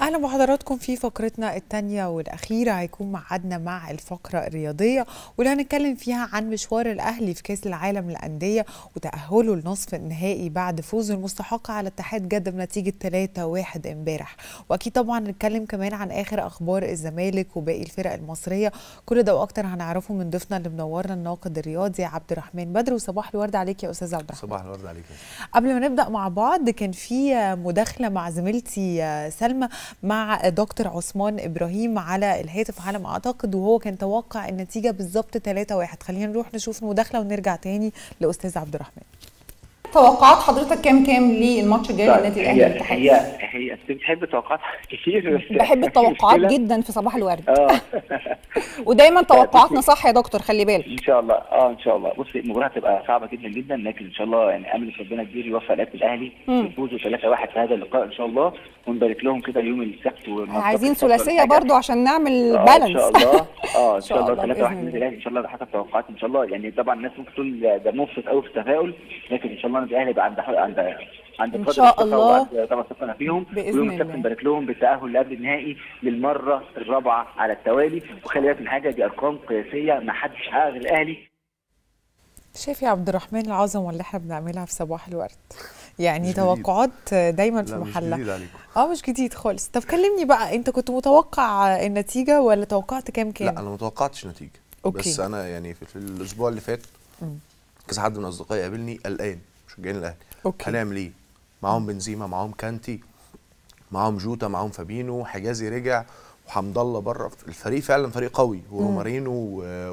اهلا بحضراتكم في فقرتنا الثانيه والاخيره هيكون معادنا مع الفقره الرياضيه واللي هنتكلم فيها عن مشوار الاهلي في كاس العالم للانديه وتاهله لنصف النهائي بعد فوزه المستحق على اتحاد جده بنتيجه 3-1 امبارح واكيد طبعا هنتكلم كمان عن اخر اخبار الزمالك وباقي الفرق المصريه كل ده واكتر هنعرفه من ضيفنا اللي منورنا الناقد الرياضي عبد الرحمن بدر وصباح الورد عليك يا استاذ عبد الرحمن صباح الورد عليك قبل ما نبدا مع بعض كان في مداخله مع زميلتي سلمى مع دكتور عثمان ابراهيم على الهاتف على ما اعتقد وهو كان توقع النتيجه بالظبط 3-1 خلينا نروح نشوف مداخله ونرجع تاني لاستاذ عبد الرحمن توقعات حضرتك كام كام للماتش الجاي طيب، للنادي الاهلي والاتحاد؟ هي هي انت بتحب توقعات كتير بس بحب التوقعات جدا في صباح الورد اه ودايما توقعاتنا صح يا دكتور خلي بالك ان شاء الله اه ان شاء الله بصي المباراه هتبقى صعبه جدا جدا لكن ان شاء الله يعني امل في ربنا كبير يوفق لعيبه الاهلي يفوزوا 3 1 في هذا اللقاء ان شاء الله ونبارك لهم كده يوم السبت عايزين ثلاثيه برضو عشان نعمل آه بالانس ان شاء الله اه ان شاء الله 3 1 للاهلي ان شاء الله ده حسب توقعاتي ان شاء الله يعني طبعا الناس ممكن تقول ده مبسط قوي في التفاؤل لكن ان شاء الله طبعا الاهلي بقى عند عند عند ان شاء الله طبعا ثقنا فيهم ويوم الكابتن بارك لهم بالتاهل قبل النهائي للمره الرابعه على التوالي وخلي بالك من حاجه دي ارقام قياسيه ما حدش حققها الاهلي شايف يا عبد الرحمن العظمه اللي احنا بنعملها في صباح الورد يعني توقعات دايما في محلها مش جديد عليكم اه مش جديد خالص طب كلمني بقى انت كنت متوقع النتيجه ولا توقعت كام كام لا انا ما توقعتش نتيجه أوكي. بس انا يعني في الاسبوع اللي فات كذا حد من اصدقائي قابلني قلقان مشجعين الاهلي اوكي هنعمل ايه؟ معاهم بنزيما معاهم كانتي معاهم جوتا معاهم فابينو حجازي رجع وحمد الله بره الفريق فعلا فريق قوي ورومارينو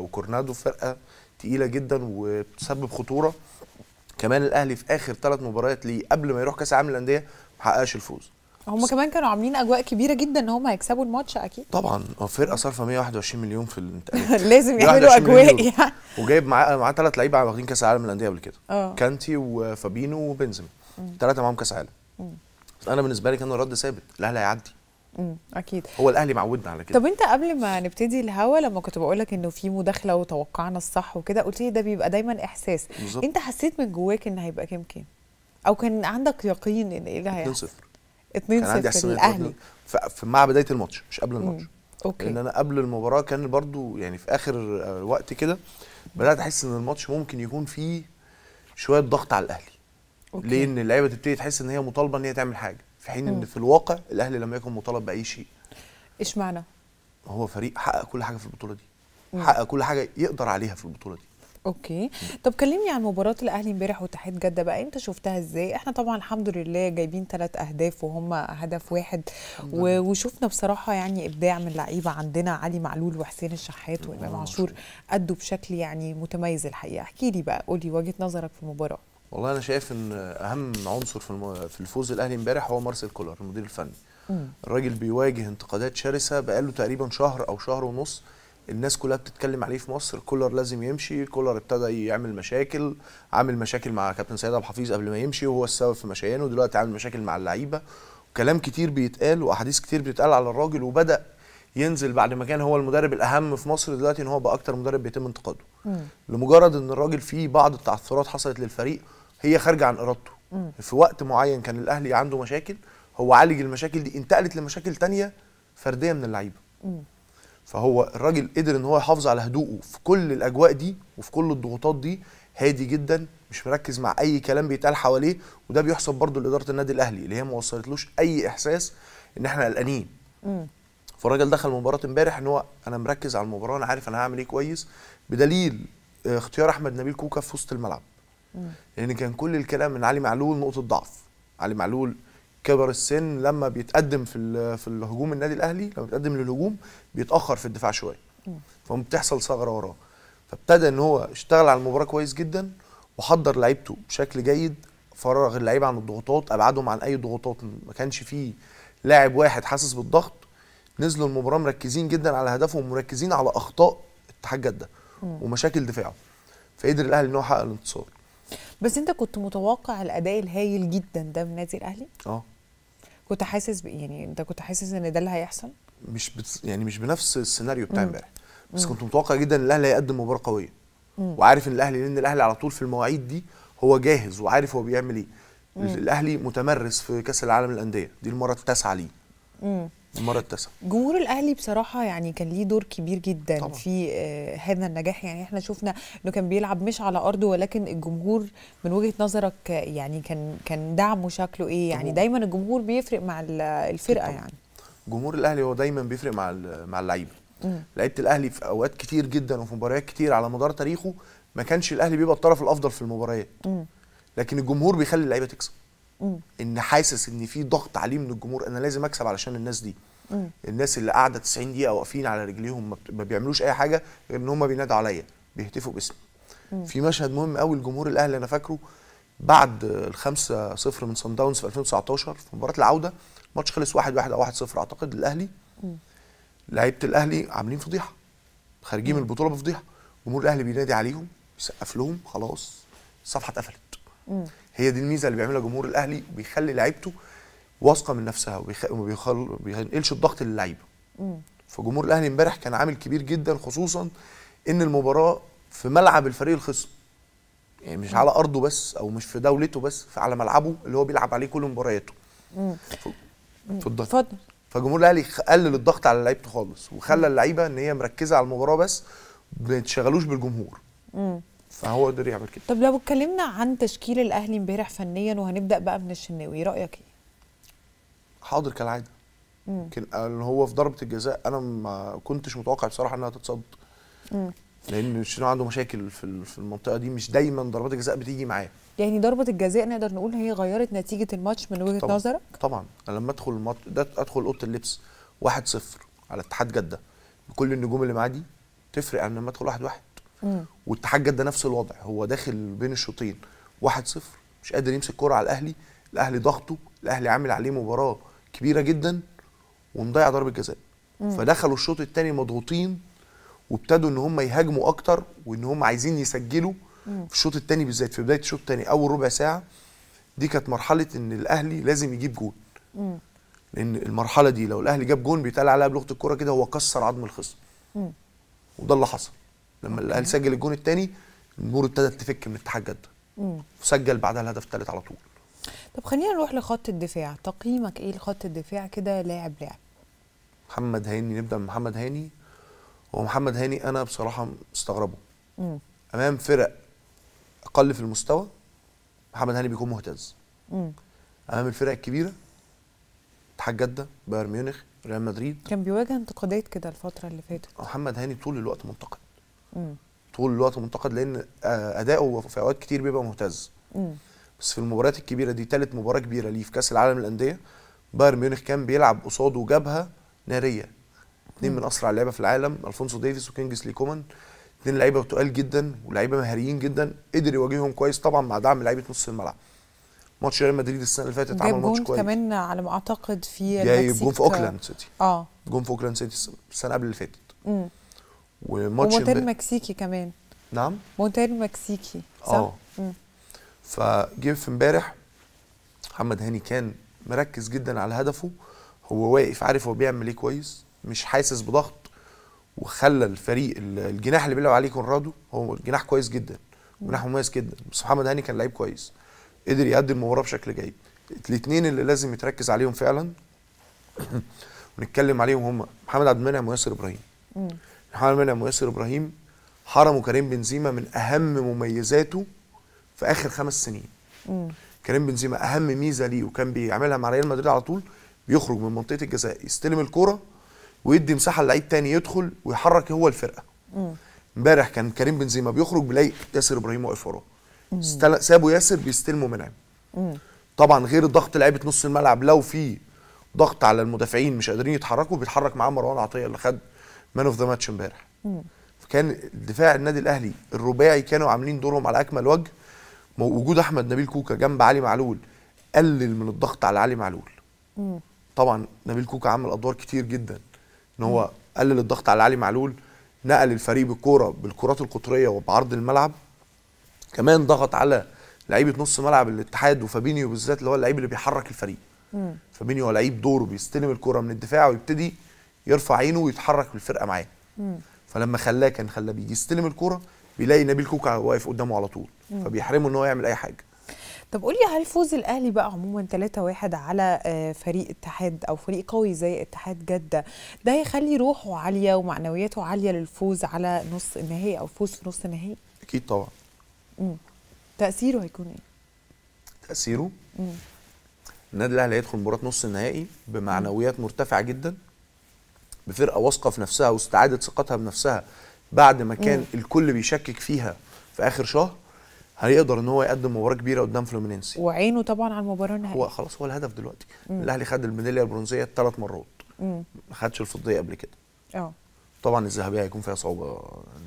وكورنادو فرقه تقيله جدا وبتسبب خطوره كمان الاهلي في اخر ثلاث مباريات ليه قبل ما يروح كاس العالم للانديه ما حققش الفوز هم كمان كانوا عاملين اجواء كبيره جدا ان هم هيكسبوا الماتش اكيد طبعا هو فرقه صارفه 121 مليون في الانتقالات لازم يعملوا اجواء يعني وجايب معاه معاه ثلاث لعيبه واخدين كاس العالم للانديه قبل كده آه. كانتي وفابينو وبنزيما ثلاثه معاهم كاس عالم انا بالنسبه لي كان الرد ثابت الاهلي هيعدي اكيد هو الاهلي معودنا على كده طب انت قبل ما نبتدي الهوا لما كنت بقول لك انه في مداخله وتوقعنا الصح وكده قلت لي ده بيبقى دايما احساس بالزبط. انت حسيت من جواك ان هيبقى كام كام او كان عندك يقين ان ايه اللي هيحصل 2 0 2 كان عندي من الاهلي مع بدايه الماتش مش قبل الماتش مم. اوكي لان انا قبل المباراه كان برضو يعني في اخر وقت كده بدات احس ان الماتش ممكن يكون فيه شويه ضغط على الاهلي أوكي. ليه اللعيبه تبتدي تحس ان هي مطالبه ان هي تعمل حاجه في حين مم. ان في الواقع الاهلي لم يكن مطالب باي شيء ايش معنى هو فريق حقق كل حاجه في البطوله دي مم. حقق كل حاجه يقدر عليها في البطوله دي اوكي طب كلمني عن مباراه الاهلي امبارح واتحاد جده بقى انت شفتها ازاي احنا طبعا الحمد لله جايبين ثلاث اهداف وهم هدف واحد و... وشفنا بصراحه يعني ابداع من لعيبه عندنا علي معلول وحسين الشحات وامام عاشور ادوا بشكل يعني متميز الحقيقه احكي لي بقى قولي وجهه نظرك في المباراه والله انا شايف ان اهم عنصر في الم... في الفوز الاهلي امبارح هو مارسيل كولر المدير الفني الراجل بيواجه انتقادات شرسه بقاله تقريبا شهر او شهر ونص الناس كلها بتتكلم عليه في مصر كولر لازم يمشي كولر ابتدى يعمل مشاكل عامل مشاكل مع كابتن سيد عبد الحفيظ قبل ما يمشي وهو السبب في مشيانه ودلوقتي عامل مشاكل مع اللعيبه وكلام كتير بيتقال واحاديث كتير بتتقال على الراجل وبدا ينزل بعد ما كان هو المدرب الاهم في مصر دلوقتي ان هو بقى اكتر مدرب بيتم انتقاده لمجرد ان الراجل فيه بعض التعثرات حصلت للفريق هي خارجه عن ارادته مم. في وقت معين كان الاهلي عنده مشاكل هو عالج المشاكل دي انتقلت لمشاكل تانية فرديه من اللعيبه فهو الراجل قدر ان هو يحافظ على هدوءه في كل الاجواء دي وفي كل الضغوطات دي هادي جدا مش مركز مع اي كلام بيتقال حواليه وده بيحسب برضه لاداره النادي الاهلي اللي هي ما وصلتلوش اي احساس ان احنا قلقانين فالراجل دخل مباراه امبارح ان هو انا مركز على المباراه انا عارف انا هعمل ايه كويس بدليل آه، اختيار احمد نبيل كوكا في وسط الملعب مم. لان كان كل الكلام من علي معلول نقطه ضعف علي معلول كبر السن لما بيتقدم في في الهجوم النادي الاهلي لما بيتقدم للهجوم بيتاخر في الدفاع شويه فبتحصل ثغره وراه فابتدى ان هو اشتغل على المباراه كويس جدا وحضر لعيبته بشكل جيد فرغ اللعيبه عن الضغوطات ابعدهم عن اي ضغوطات ما كانش فيه لاعب واحد حاسس بالضغط نزلوا المباراه مركزين جدا على هدفهم ومركزين على اخطاء اتحاد جده ومشاكل دفاعه فقدر الاهلي ان هو يحقق الانتصار بس انت كنت متوقع الاداء الهايل جدا ده من النادي الاهلي اه كنت حاسس يعني انت كنت حاسس ان ده اللي هيحصل؟ مش بتس... يعني مش بنفس السيناريو بتاع امبارح بس مم. كنت متوقع جدا ان الاهلي هيقدم مباراه قويه وعارف ان الاهلي لان الاهلي على طول في المواعيد دي هو جاهز وعارف هو بيعمل ايه الاهلي متمرس في كاس العالم للانديه دي المره التاسعه ليه المره التاسعه جمهور الاهلي بصراحه يعني كان ليه دور كبير جدا طبعا. في آه هذا النجاح يعني احنا شفنا انه كان بيلعب مش على ارضه ولكن الجمهور من وجهه نظرك يعني كان كان دعمه شكله ايه يعني طبعا. دايما الجمهور بيفرق مع الفرقه طبعا. يعني جمهور الاهلي هو دايما بيفرق مع مع اللعيبه لعيبه الاهلي في اوقات كتير جدا وفي مباريات كتير على مدار تاريخه ما كانش الاهلي بيبقى الطرف الافضل في المباريات لكن الجمهور بيخلي اللعيبه تكسب ان حاسس ان في ضغط عليه من الجمهور انا لازم اكسب علشان الناس دي الناس اللي قاعده 90 دقيقه واقفين على رجليهم ما بيعملوش اي حاجه غير ان هم بينادوا عليا بيهتفوا باسمي في مشهد مهم قوي لجمهور الاهلي انا فاكره بعد 5 0 من صن داونز في 2019 في مباراه العوده الماتش خلص 1 1 او 1 0 اعتقد الاهلي لعيبه الاهلي عاملين فضيحه خارجين من البطوله بفضيحه جمهور الاهلي بينادي عليهم بيسقف لهم خلاص الصفحه اتقفلت هي دي الميزه اللي بيعملها جمهور الاهلي بيخلي لعيبته واثقه من نفسها وما وبيخل... بينقلش الضغط للعيبه فجمهور الاهلي امبارح كان عامل كبير جدا خصوصا ان المباراه في ملعب الفريق الخصم يعني مش على ارضه بس او مش في دولته بس على ملعبه اللي هو بيلعب عليه كل مبارياته اتفضل ف... اتفضل فجمهور الاهلي قلل الضغط على لعيبته خالص وخلى اللعيبه ان هي مركزه على المباراه بس ما يتشغلوش بالجمهور فهو قدر يعمل كده طب لو اتكلمنا عن تشكيل الاهلي امبارح فنيا وهنبدا بقى من الشناوي رايك ايه حاضر كالعاده يمكن اللي هو في ضربه الجزاء انا ما كنتش متوقع بصراحه انها تتصد لان الشناوي عنده مشاكل في في المنطقه دي مش دايما ضربات الجزاء بتيجي معاه يعني ضربه الجزاء نقدر نقول هي غيرت نتيجه الماتش من وجهه طبعًا. نظرك طبعا انا لما ادخل الماتش ده ادخل اوضه اللبس 1-0 على اتحاد جده بكل النجوم اللي معاه دي تفرق عن لما ادخل 1-1 والاتحاد جده نفس الوضع هو داخل بين الشوطين 1-0 مش قادر يمسك كرة على الاهلي الاهلي ضغطه الاهلي عامل عليه مباراه كبيره جدا ونضيع ضربه جزاء فدخلوا الشوط الثاني مضغوطين وابتدوا ان هم يهاجموا اكتر وان هم عايزين يسجلوا في الشوط الثاني بالذات في بدايه الشوط الثاني اول ربع ساعه دي كانت مرحله ان الاهلي لازم يجيب جون لان المرحله دي لو الاهلي جاب جون بيتقال عليها بلغه الكوره كده هو كسر عظم الخصم وده اللي حصل لما الاهلي سجل الجون الثاني الجمهور ابتدت تفك من التحجد وسجل بعدها الهدف الثالث على طول طب خلينا نروح لخط الدفاع تقييمك ايه لخط الدفاع كده لاعب لاعب محمد هاني نبدا من محمد هاني هو محمد هاني انا بصراحه مستغربه مم. امام فرق اقل في المستوى محمد هاني بيكون مهتز مم. امام الفرق الكبيره اتحاد جده بايرن ميونخ ريال مدريد كان بيواجه انتقادات كده الفتره اللي فاتت محمد هاني طول الوقت منتقد طول الوقت منتقد لان آه، اداؤه في اوقات كتير بيبقى مهتز بس في المباريات الكبيره دي ثالث مباراه كبيره ليه في كاس العالم للانديه بايرن ميونخ كان بيلعب قصاده جبهه ناريه اثنين من اسرع اللعيبه في العالم الفونسو ديفيس وكينجز كومان اثنين لعيبه تقال جدا ولعيبه مهاريين جدا قدر يواجههم كويس طبعا مع دعم لعيبه نص الملعب ماتش ريال مدريد السنه اللي فاتت عمل ماتش كويس كمان على ما اعتقد في جون في اوكلاند سيتي اه جون في اوكلاند سيتي السنه قبل اللي فاتت وماتش ومونتير مكسيكي كمان نعم مونتير مكسيكي صح؟ اه فجه في امبارح محمد هاني كان مركز جدا على هدفه هو واقف عارف هو بيعمل ايه كويس مش حاسس بضغط وخلى الفريق الجناح اللي بيلعب عليه كونرادو هو جناح كويس جدا جناح مميز جدا بس محمد هاني كان لعيب كويس قدر يأدي المباراه بشكل جيد الاثنين اللي لازم يتركز عليهم فعلا ونتكلم عليهم هم محمد عبد المنعم وياسر ابراهيم محمد منعم وياسر ابراهيم حرموا كريم بنزيما من اهم مميزاته في اخر خمس سنين مم. كريم بنزيما اهم ميزه ليه وكان بيعملها مع ريال مدريد على طول بيخرج من منطقه الجزاء يستلم الكوره ويدي مساحه للعيب تاني يدخل ويحرك هو الفرقه امبارح كان كريم بنزيما بيخرج بيلاقي ياسر ابراهيم واقف وراه سابوا ياسر بيستلموا منعم طبعا غير ضغط لعيبه نص الملعب لو في ضغط على المدافعين مش قادرين يتحركوا بيتحرك معاه مروان عطيه اللي خد مان اوف ذا ماتش امبارح فكان دفاع النادي الاهلي الرباعي كانوا عاملين دورهم على اكمل وجه وجود احمد نبيل كوكا جنب علي معلول قلل من الضغط على علي معلول مم. طبعا نبيل كوكا عمل ادوار كتير جدا ان هو قلل الضغط على علي معلول نقل الفريق بالكوره بالكرات القطريه وبعرض الملعب كمان ضغط على لعيبه نص ملعب الاتحاد وفابينيو بالذات اللي هو اللعيب اللي بيحرك الفريق مم. فابينيو هو لعيب دوره بيستلم الكوره من الدفاع ويبتدي يرفع عينه ويتحرك بالفرقه معاه فلما خلاه كان خلاه بيجي يستلم الكوره بيلاقي نبيل كوكا واقف قدامه على طول فبيحرمه ان هو يعمل اي حاجه طب قولي هل فوز الاهلي بقى عموما 3-1 على آه، فريق اتحاد او فريق قوي زي اتحاد جده ده هيخلي روحه عاليه ومعنوياته عاليه للفوز على نص النهائي او فوز في نص النهائي؟ اكيد طبعا. امم تاثيره هيكون ايه؟ تاثيره؟ امم النادي الاهلي هيدخل مباراه نص النهائي بمعنويات مرتفعه جدا بفرقه واثقه في نفسها واستعادت ثقتها بنفسها بعد ما كان مم. الكل بيشكك فيها في اخر شهر هيقدر ان هو يقدم مباراه كبيره قدام فلومينينسي وعينه طبعا على المباراه النهائيه هو خلاص هو الهدف دلوقتي الاهلي خد الميداليه البرونزيه ثلاث مرات ما خدش الفضيه قبل كده اه طبعا الذهبيه هيكون فيها صعوبه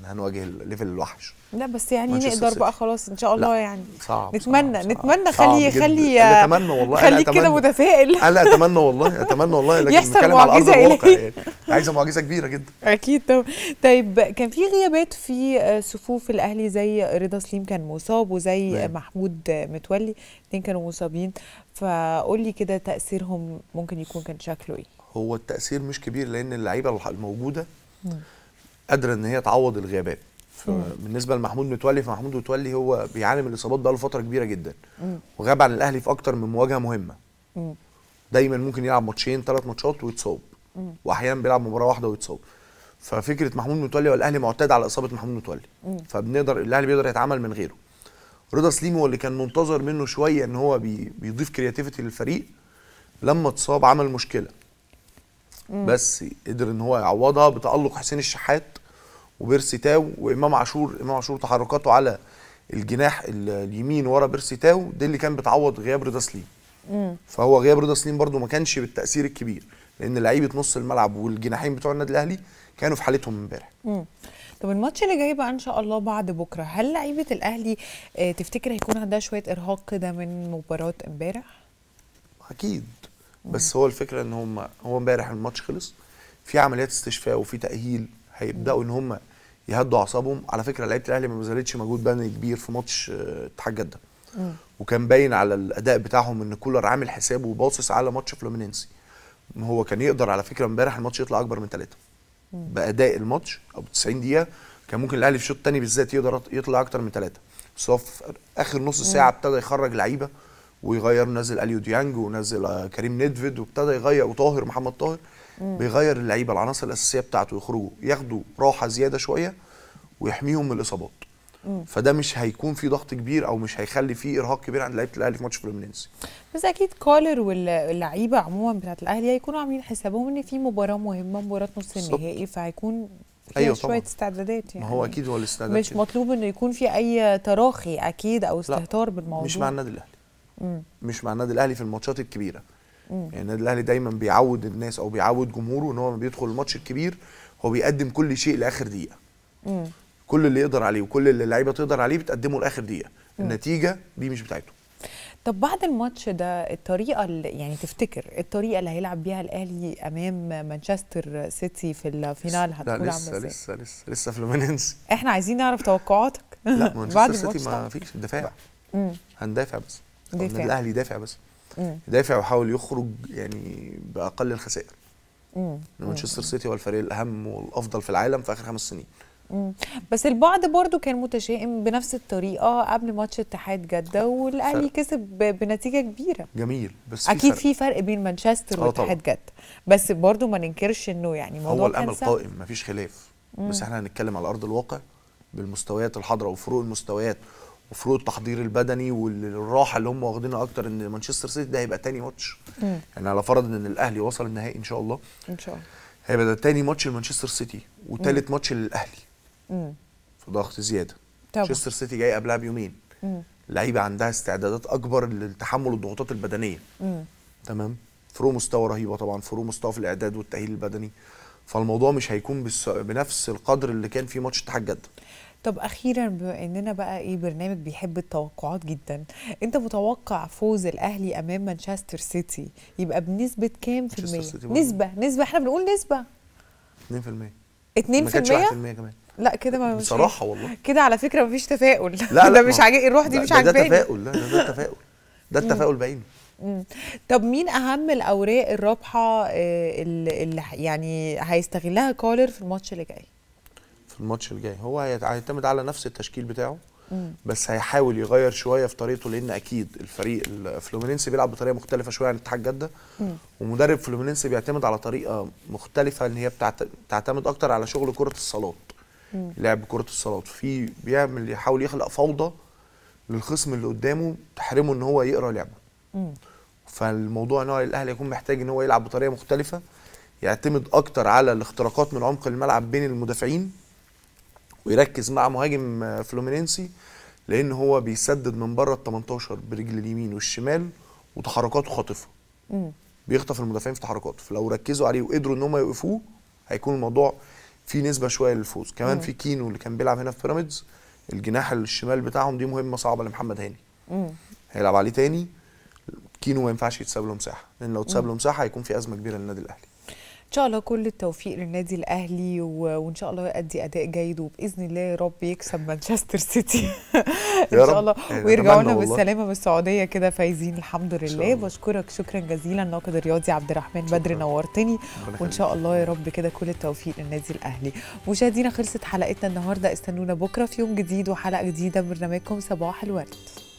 ان هنواجه الليفل الوحش لا بس يعني نقدر بقى خلاص ان شاء الله يعني صعب نتمنى صعب نتمنى خلي خليه اتمنى والله خليك كده متفائل انا اتمنى والله اتمنى والله لكن معجزة على الواقع يعني عايزه معجزه كبيره جدا اكيد طبعا طيب كان في غيابات في آه، صفوف الاهلي زي رضا سليم كان مصاب وزي مين. نعم. محمود متولي الاثنين كانوا مصابين فقول لي كده تاثيرهم ممكن يكون كان شكله ايه هو التاثير مش كبير لان اللعيبه الموجوده قادره ان هي تعوض الغيابات بالنسبه لمحمود متولي فمحمود متولي هو بيعاني من الاصابات بقاله فتره كبيره جدا وغاب عن الاهلي في اكتر من مواجهه مهمه دايما ممكن يلعب ماتشين ثلاث ماتشات ويتصاب واحيانا بيلعب مباراه واحده ويتصاب ففكره محمود متولي والاهلي معتاد على اصابه محمود متولي فبنقدر الاهلي بيقدر يتعامل من غيره رضا سليم هو اللي كان منتظر منه شويه ان هو بيضيف كرياتيفيتي للفريق لما اتصاب عمل مشكله بس قدر ان هو يعوضها بتالق حسين الشحات وبيرسي تاو وامام عاشور امام عاشور تحركاته على الجناح اليمين ورا بيرسي تاو دي اللي كان بتعوض غياب رضا سليم فهو غياب رضا سليم برده ما كانش بالتاثير الكبير لان لعيبه نص الملعب والجناحين بتوع النادي الاهلي كانوا في حالتهم امبارح طب الماتش اللي جاي بقى ان شاء الله بعد بكره هل لعيبه الاهلي آه، تفتكر هيكون عندها شويه ارهاق كده من مباراه امبارح اكيد بس هو الفكره ان هم هو امبارح الماتش خلص في عمليات استشفاء وفي تاهيل هيبداوا ان هم يهدوا اعصابهم على فكره لعيبه الاهلي ما بذلتش مجهود بدني كبير في ماتش آه، اتحاد جده وكان باين على الاداء بتاعهم ان كولر عامل حسابه وباصص على ماتش فلومينينسي هو كان يقدر على فكره امبارح الماتش يطلع اكبر من ثلاثه باداء الماتش او 90 دقيقه كان ممكن الاهلي في الشوط الثاني بالذات يقدر يطلع اكتر من ثلاثه بس هو في اخر نص ساعه ابتدى يخرج لعيبه ويغير نزل اليو ديانج ونزل آه، كريم نيدفيد وابتدى يغير وطاهر محمد طاهر مم. بيغير اللعيبه العناصر الاساسيه بتاعته يخرجوا ياخدوا راحه زياده شويه ويحميهم من الاصابات مم. فده مش هيكون في ضغط كبير او مش هيخلي في ارهاق كبير عند لعيبه الاهلي في ماتش فلومينينسي بس اكيد كولر واللعيبه عموما بتاعه الاهلي هيكونوا عاملين حسابهم ان في مباراه مهمه مباراه نص النهائي فهيكون ايوه شويه طبعًا. استعدادات يعني ما هو يعني. اكيد هو الاستعدادات مش كده. مطلوب انه يكون في اي تراخي اكيد او استهتار لا. بالموضوع مش مع النادي الاهلي مش مع النادي الاهلي في الماتشات الكبيره يعني النادي الاهلي دايما بيعود الناس او بيعود جمهوره ان هو لما بيدخل الماتش الكبير هو بيقدم كل شيء لاخر دقيقه كل اللي يقدر عليه وكل اللي اللعيبه تقدر عليه بتقدمه لاخر دقيقه النتيجه دي مش بتاعته طب بعد الماتش ده الطريقه اللي يعني تفتكر الطريقه اللي هيلعب بيها الاهلي امام مانشستر سيتي في الفينال هتكون عامله لسه لسه لسه لسه لومينينس احنا عايزين نعرف توقعاتك لا مانشستر سيتي ما فيش دفاع هندافع بس دافع النادي الاهلي يدافع بس مم. يدافع ويحاول يخرج يعني باقل الخسائر مانشستر سيتي هو الفريق الاهم والافضل في العالم في اخر خمس سنين مم. بس البعض برضو كان متشائم بنفس الطريقه قبل ماتش اتحاد جده والاهلي كسب بنتيجه كبيره جميل بس في اكيد فرق. في فرق بين مانشستر آه، واتحاد جده بس برضو ما ننكرش انه يعني موضوع هو الامل قائم مفيش خلاف مم. بس احنا هنتكلم على ارض الواقع بالمستويات الحاضره وفروق المستويات وفروق التحضير البدني والراحه اللي هم واخدينها اكتر ان مانشستر سيتي ده هيبقى تاني ماتش يعني على فرض ان الاهلي وصل النهائي ان شاء الله ان شاء الله هيبقى ده تاني ماتش لمانشستر سيتي وتالت ماتش للاهلي فضغط زياده مانشستر سيتي جاي قبلها بيومين لعيبه عندها استعدادات اكبر لتحمل الضغوطات البدنيه مم. تمام فروق مستوى رهيبه طبعا فروق مستوى في الاعداد والتاهيل البدني فالموضوع مش هيكون بنفس القدر اللي كان في ماتش اتحاد جده طب اخيرا بما اننا بقى ايه برنامج بيحب التوقعات جدا انت متوقع فوز الاهلي امام مانشستر سيتي يبقى بنسبه كام في الميه نسبه نسبه احنا بنقول نسبه 2% 2% ما كانش 1% كمان لا كده ما بصراحه والله كده على فكره مفيش تفاؤل لا لا مش عاجبني الروح دي مش عاجباني ده تفاؤل لا ده تفاؤل ده التفاؤل بعينه طب مين اهم الاوراق الرابحه آه، اللي يعني هيستغلها كولر في الماتش اللي جاي؟ في الماتش الجاي هو هيعتمد على نفس التشكيل بتاعه بس هيحاول يغير شويه في طريقته لان اكيد الفريق الفلومينينسي بيلعب بطريقه مختلفه شويه عن اتحاد جده ومدرب فلومينينسي بيعتمد على طريقه مختلفه ان هي بتعتمد اكتر على شغل كره الصالات لعب كره الصالات في بيعمل يحاول يخلق فوضى للخصم اللي قدامه تحرمه ان هو يقرا لعبه فالموضوع ان هو الاهلي يكون محتاج ان هو يلعب بطريقه مختلفه يعتمد اكتر على الاختراقات من عمق الملعب بين المدافعين ويركز مع مهاجم فلومينينسي لان هو بيسدد من بره ال 18 برجل اليمين والشمال وتحركاته خاطفه بيخطف المدافعين في تحركاته فلو ركزوا عليه وقدروا ان هم يوقفوه هيكون الموضوع فيه نسبه شويه للفوز كمان مم. في كينو اللي كان بيلعب هنا في بيراميدز الجناح الشمال بتاعهم دي مهمه صعبه لمحمد هاني مم. هيلعب عليه تاني كينو ما ينفعش يتساب له مساحه لان لو اتساب له مساحه هيكون في ازمه كبيره للنادي الاهلي ان شاء الله كل التوفيق للنادي الاهلي وان شاء الله يؤدي اداء جيد وباذن الله يا رب يكسب مانشستر سيتي ان شاء الله ويرجعوا لنا بالسلامه من السعوديه كده فايزين الحمد لله بشكرك شكرا جزيلا الناقد الرياضي عبد الرحمن بدر نورتني وان شاء الله يا رب كده كل التوفيق للنادي الاهلي مشاهدينا خلصت حلقتنا النهارده استنونا بكره في يوم جديد وحلقه جديده من برنامجكم صباح الورد